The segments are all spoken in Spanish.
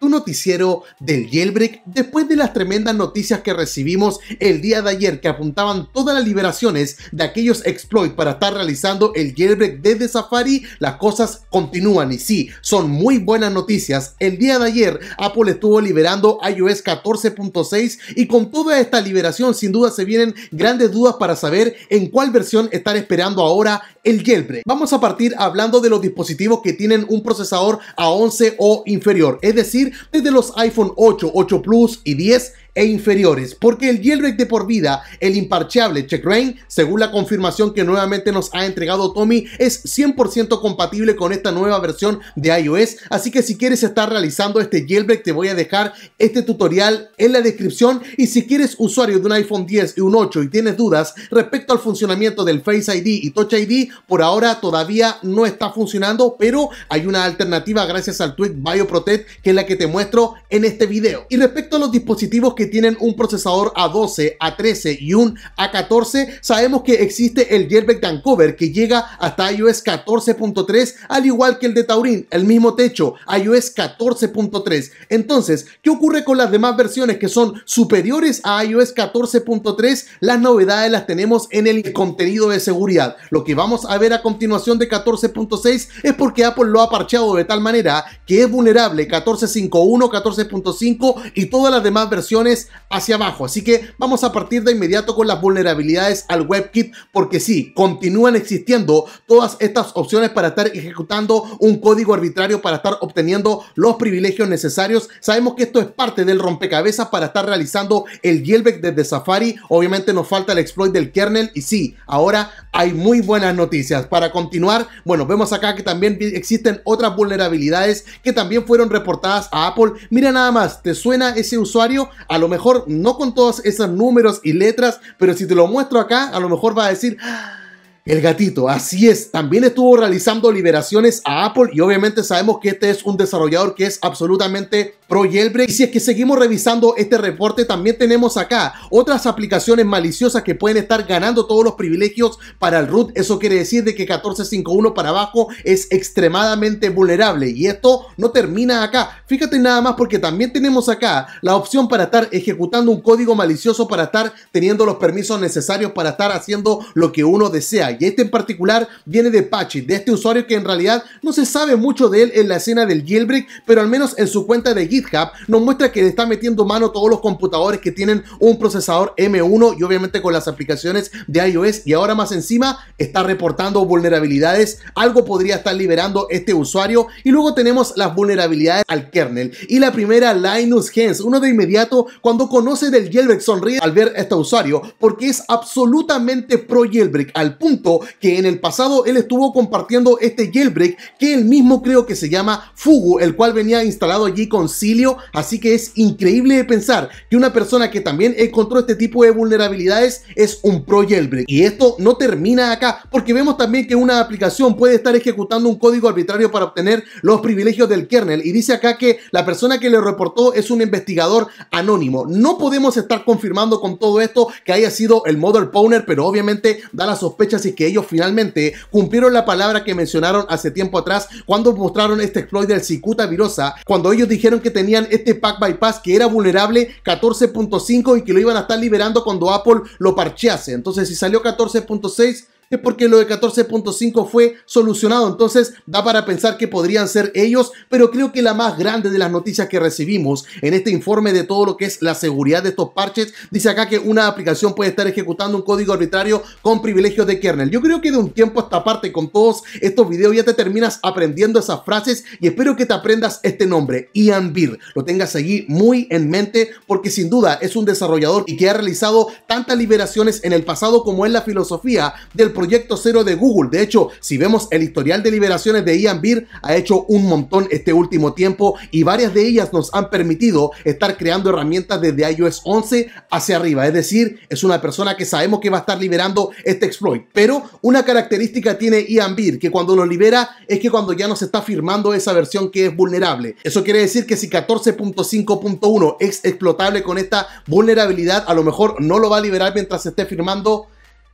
tu noticiero del jailbreak después de las tremendas noticias que recibimos el día de ayer que apuntaban todas las liberaciones de aquellos exploits para estar realizando el jailbreak desde Safari, las cosas continúan y sí, son muy buenas noticias. El día de ayer Apple estuvo liberando iOS 14.6 y con toda esta liberación sin duda se vienen grandes dudas para saber en cuál versión estar esperando ahora el jailbreak. Vamos a partir hablando de los dispositivos que tienen un procesador a 11 o inferior, es decir, desde los iPhone 8, 8 Plus y 10 e inferiores, porque el jailbreak de por vida, el imparcheable Check Rain, según la confirmación que nuevamente nos ha entregado Tommy, es 100% compatible con esta nueva versión de iOS, así que si quieres estar realizando este jailbreak te voy a dejar este tutorial en la descripción y si quieres usuario de un iPhone 10 y un 8 y tienes dudas respecto al funcionamiento del Face ID y Touch ID, por ahora todavía no está funcionando, pero hay una alternativa gracias al tweet BioProtect que es la que te muestro en este video. Y respecto a los dispositivos que que tienen un procesador A12, A13 y un A14, sabemos que existe el Jailbreak dancover que llega hasta iOS 14.3, al igual que el de Taurin, el mismo techo, iOS 14.3. Entonces, ¿qué ocurre con las demás versiones que son superiores a iOS 14.3? Las novedades las tenemos en el contenido de seguridad. Lo que vamos a ver a continuación de 14.6 es porque Apple lo ha parcheado de tal manera que es vulnerable 14.51, 14.5 y todas las demás versiones hacia abajo. Así que vamos a partir de inmediato con las vulnerabilidades al WebKit porque sí, continúan existiendo todas estas opciones para estar ejecutando un código arbitrario para estar obteniendo los privilegios necesarios. Sabemos que esto es parte del rompecabezas para estar realizando el jailbreak desde Safari. Obviamente nos falta el exploit del kernel y sí, ahora hay muy buenas noticias. Para continuar, bueno, vemos acá que también existen otras vulnerabilidades que también fueron reportadas a Apple. Mira nada más, ¿te suena ese usuario? A a lo mejor no con todos esos números y letras, pero si te lo muestro acá, a lo mejor va a decir... Ah, el gatito, así es, también estuvo realizando liberaciones a Apple y obviamente sabemos que este es un desarrollador que es absolutamente Pro Jailbreak. Y si es que seguimos revisando este reporte, también tenemos acá otras aplicaciones maliciosas que pueden estar ganando todos los privilegios para el root. Eso quiere decir de que 14.51 para abajo es extremadamente vulnerable. Y esto no termina acá. Fíjate nada más porque también tenemos acá la opción para estar ejecutando un código malicioso para estar teniendo los permisos necesarios para estar haciendo lo que uno desea. Y este en particular viene de Pachi, de este usuario que en realidad no se sabe mucho de él en la escena del jailbreak, pero al menos en su cuenta de GitHub nos muestra que le está metiendo mano todos los computadores que tienen un procesador M1 y obviamente con las aplicaciones de iOS y ahora más encima está reportando vulnerabilidades. Algo podría estar liberando este usuario y luego tenemos las vulnerabilidades al kernel y la primera Linus Hens. Uno de inmediato cuando conoce del jailbreak sonríe al ver a este usuario porque es absolutamente pro jailbreak al punto que en el pasado él estuvo compartiendo este jailbreak que él mismo creo que se llama Fugu, el cual venía instalado allí con C así que es increíble pensar que una persona que también encontró este tipo de vulnerabilidades es un pro jailbreak. Y esto no termina acá, porque vemos también que una aplicación puede estar ejecutando un código arbitrario para obtener los privilegios del kernel. Y dice acá que la persona que le reportó es un investigador anónimo. No podemos estar confirmando con todo esto que haya sido el model Powner, pero obviamente da la sospecha si que ellos finalmente cumplieron la palabra que mencionaron hace tiempo atrás cuando mostraron este exploit del Cicuta Virosa, cuando ellos dijeron que tenían este pack bypass que era vulnerable 14.5 y que lo iban a estar liberando cuando Apple lo parchease. Entonces, si salió 14.6, es porque lo de 14.5 fue solucionado. Entonces da para pensar que podrían ser ellos, pero creo que la más grande de las noticias que recibimos en este informe de todo lo que es la seguridad de estos parches, dice acá que una aplicación puede estar ejecutando un código arbitrario con privilegios de kernel. Yo creo que de un tiempo a esta parte con todos estos videos ya te terminas aprendiendo esas frases y espero que te aprendas este nombre, Ian Beer. Lo tengas allí muy en mente porque sin duda es un desarrollador y que ha realizado tantas liberaciones en el pasado como es la filosofía del Proyecto Cero de Google. De hecho, si vemos el historial de liberaciones de Ian Beer, ha hecho un montón este último tiempo y varias de ellas nos han permitido estar creando herramientas desde iOS 11 hacia arriba. Es decir, es una persona que sabemos que va a estar liberando este exploit. Pero una característica tiene Ian Beer, que cuando lo libera es que cuando ya nos está firmando esa versión que es vulnerable. Eso quiere decir que si 14.5.1 es explotable con esta vulnerabilidad, a lo mejor no lo va a liberar mientras se esté firmando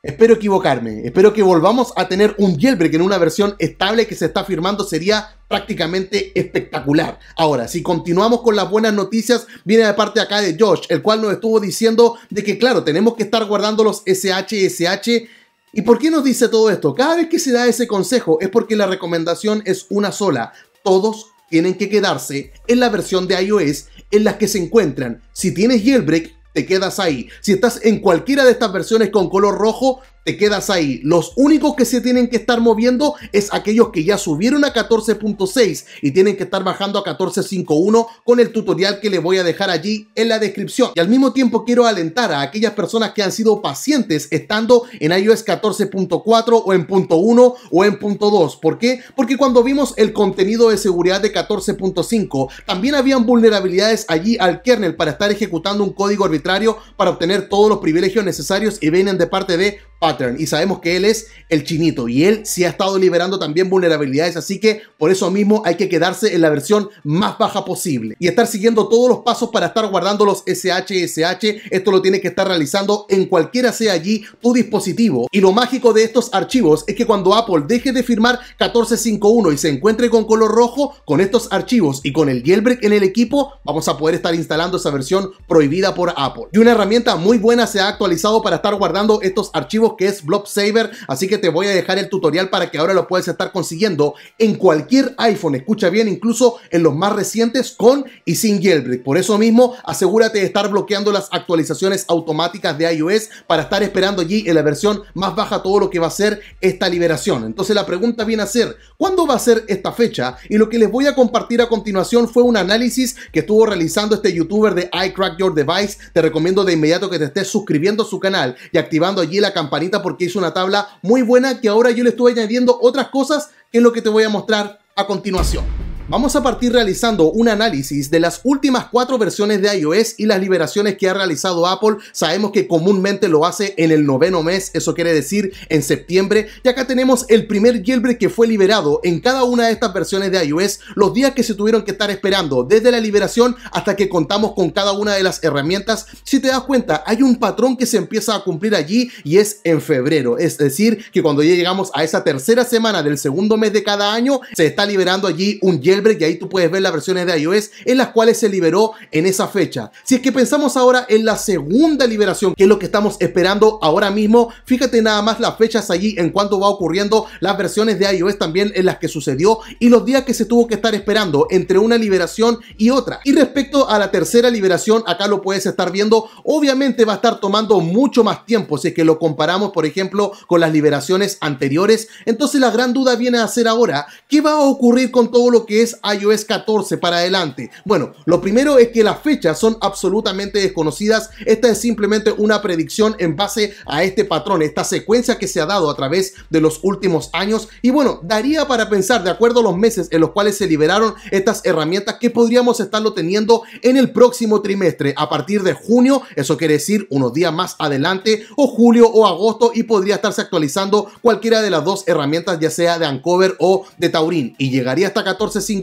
Espero equivocarme. Espero que volvamos a tener un jailbreak en una versión estable que se está firmando. Sería prácticamente espectacular. Ahora, si continuamos con las buenas noticias, viene de parte acá de Josh, el cual nos estuvo diciendo de que, claro, tenemos que estar guardando los SHSH. ¿Y por qué nos dice todo esto? Cada vez que se da ese consejo es porque la recomendación es una sola. Todos tienen que quedarse en la versión de iOS en las que se encuentran. Si tienes jailbreak, te quedas ahí. Si estás en cualquiera de estas versiones con color rojo, te quedas ahí. Los únicos que se tienen que estar moviendo es aquellos que ya subieron a 14.6 y tienen que estar bajando a 14.51 con el tutorial que les voy a dejar allí en la descripción. Y al mismo tiempo quiero alentar a aquellas personas que han sido pacientes estando en iOS 14.4 o en 1 o en 2. ¿Por qué? Porque cuando vimos el contenido de seguridad de 14.5 también habían vulnerabilidades allí al kernel para estar ejecutando un código arbitrario para obtener todos los privilegios necesarios y vienen de parte de Pattern y sabemos que él es el chinito y él sí ha estado liberando también vulnerabilidades, así que por eso mismo hay que quedarse en la versión más baja posible y estar siguiendo todos los pasos para estar guardando los SHSH, esto lo tienes que estar realizando en cualquiera sea allí tu dispositivo y lo mágico de estos archivos es que cuando Apple deje de firmar 1451 y se encuentre con color rojo, con estos archivos y con el jailbreak en el equipo, vamos a poder estar instalando esa versión prohibida por Apple. Y una herramienta muy buena se ha actualizado para estar guardando estos archivos que es Blob Saber, así que te voy a dejar el tutorial para que ahora lo puedas estar consiguiendo en cualquier iPhone, escucha bien, incluso en los más recientes con y sin jailbreak. Por eso mismo, asegúrate de estar bloqueando las actualizaciones automáticas de iOS para estar esperando allí en la versión más baja todo lo que va a ser esta liberación. Entonces la pregunta viene a ser, ¿cuándo va a ser esta fecha? Y lo que les voy a compartir a continuación fue un análisis que estuvo realizando este youtuber de iCrack Your Device. Te recomiendo de inmediato que te estés suscribiendo a su canal y activando allí la campanita porque es una tabla muy buena que ahora yo le estoy añadiendo otras cosas que es lo que te voy a mostrar a continuación. Vamos a partir realizando un análisis de las últimas cuatro versiones de iOS y las liberaciones que ha realizado Apple. Sabemos que comúnmente lo hace en el noveno mes, eso quiere decir en septiembre. Y acá tenemos el primer jailbreak que fue liberado en cada una de estas versiones de iOS, los días que se tuvieron que estar esperando desde la liberación hasta que contamos con cada una de las herramientas. Si te das cuenta, hay un patrón que se empieza a cumplir allí y es en febrero. Es decir, que cuando ya llegamos a esa tercera semana del segundo mes de cada año, se está liberando allí un jailbreak y ahí tú puedes ver las versiones de iOS en las cuales se liberó en esa fecha. Si es que pensamos ahora en la segunda liberación, que es lo que estamos esperando ahora mismo, fíjate nada más las fechas allí en cuanto va ocurriendo las versiones de iOS también en las que sucedió y los días que se tuvo que estar esperando entre una liberación y otra. Y respecto a la tercera liberación, acá lo puedes estar viendo, obviamente va a estar tomando mucho más tiempo si es que lo comparamos, por ejemplo, con las liberaciones anteriores. Entonces la gran duda viene a ser ahora, ¿qué va a ocurrir con todo lo que es iOS 14 para adelante? Bueno, lo primero es que las fechas son absolutamente desconocidas. Esta es simplemente una predicción en base a este patrón, esta secuencia que se ha dado a través de los últimos años. Y bueno, daría para pensar, de acuerdo a los meses en los cuales se liberaron estas herramientas, que podríamos estarlo teniendo en el próximo trimestre, a partir de junio, eso quiere decir unos días más adelante, o julio o agosto, y podría estarse actualizando cualquiera de las dos herramientas, ya sea de Ancover o de Taurín. Y llegaría hasta 14.50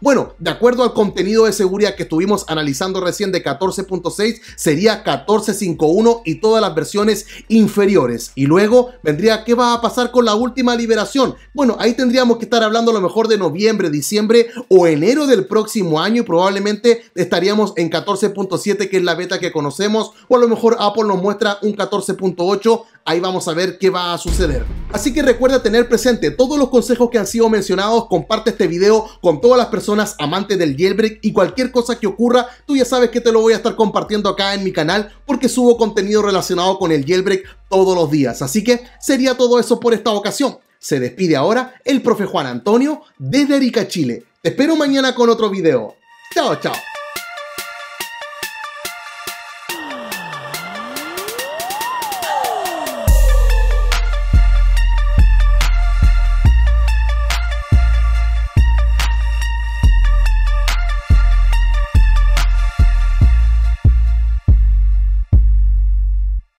bueno, de acuerdo al contenido de seguridad que estuvimos analizando recién de 14.6, sería 14.51 y todas las versiones inferiores. Y luego vendría qué va a pasar con la última liberación. Bueno, ahí tendríamos que estar hablando a lo mejor de noviembre, diciembre o enero del próximo año y probablemente estaríamos en 14.7, que es la beta que conocemos, o a lo mejor Apple nos muestra un 14.8 ahí vamos a ver qué va a suceder. Así que recuerda tener presente todos los consejos que han sido mencionados, comparte este video con todas las personas amantes del jailbreak y cualquier cosa que ocurra, tú ya sabes que te lo voy a estar compartiendo acá en mi canal porque subo contenido relacionado con el jailbreak todos los días. Así que sería todo eso por esta ocasión. Se despide ahora el profe Juan Antonio desde Arica, Chile. Te espero mañana con otro video. Chao, chao.